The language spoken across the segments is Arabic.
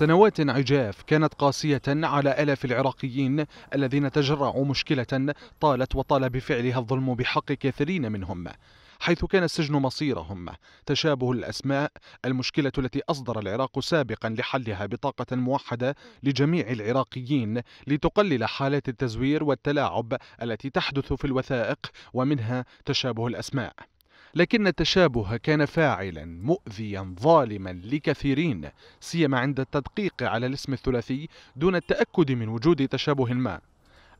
سنوات عجاف كانت قاسية على ألاف العراقيين الذين تجرعوا مشكلة طالت وطال بفعلها الظلم بحق كثيرين منهم حيث كان السجن مصيرهم تشابه الأسماء المشكلة التي أصدر العراق سابقا لحلها بطاقة موحدة لجميع العراقيين لتقلل حالات التزوير والتلاعب التي تحدث في الوثائق ومنها تشابه الأسماء لكن التشابه كان فاعلا مؤذيا ظالما لكثيرين سيما عند التدقيق على الاسم الثلاثي دون التأكد من وجود تشابه ما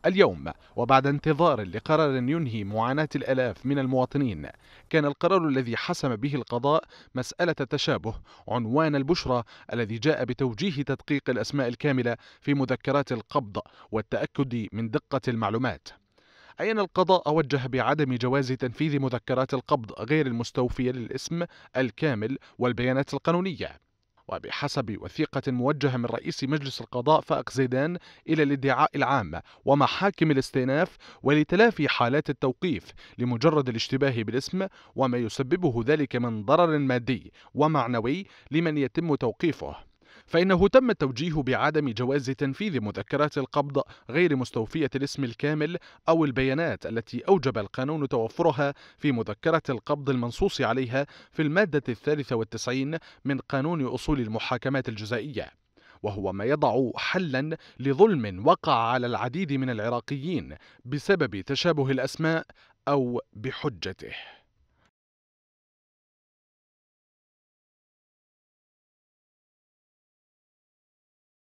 اليوم وبعد انتظار لقرار ينهي معاناة الألاف من المواطنين كان القرار الذي حسم به القضاء مسألة التشابه عنوان البشرى الذي جاء بتوجيه تدقيق الأسماء الكاملة في مذكرات القبض والتأكد من دقة المعلومات أين القضاء أوجه بعدم جواز تنفيذ مذكرات القبض غير المستوفية للاسم الكامل والبيانات القانونية وبحسب وثيقة موجهة من رئيس مجلس القضاء فائق زيدان إلى الادعاء العام ومحاكم الاستئناف ولتلافي حالات التوقيف لمجرد الاشتباه بالاسم وما يسببه ذلك من ضرر مادي ومعنوي لمن يتم توقيفه فإنه تم التوجيه بعدم جواز تنفيذ مذكرات القبض غير مستوفية الاسم الكامل أو البيانات التي أوجب القانون توفرها في مذكرة القبض المنصوص عليها في المادة الثالثة والتسعين من قانون أصول المحاكمات الجزائية وهو ما يضع حلا لظلم وقع على العديد من العراقيين بسبب تشابه الأسماء أو بحجته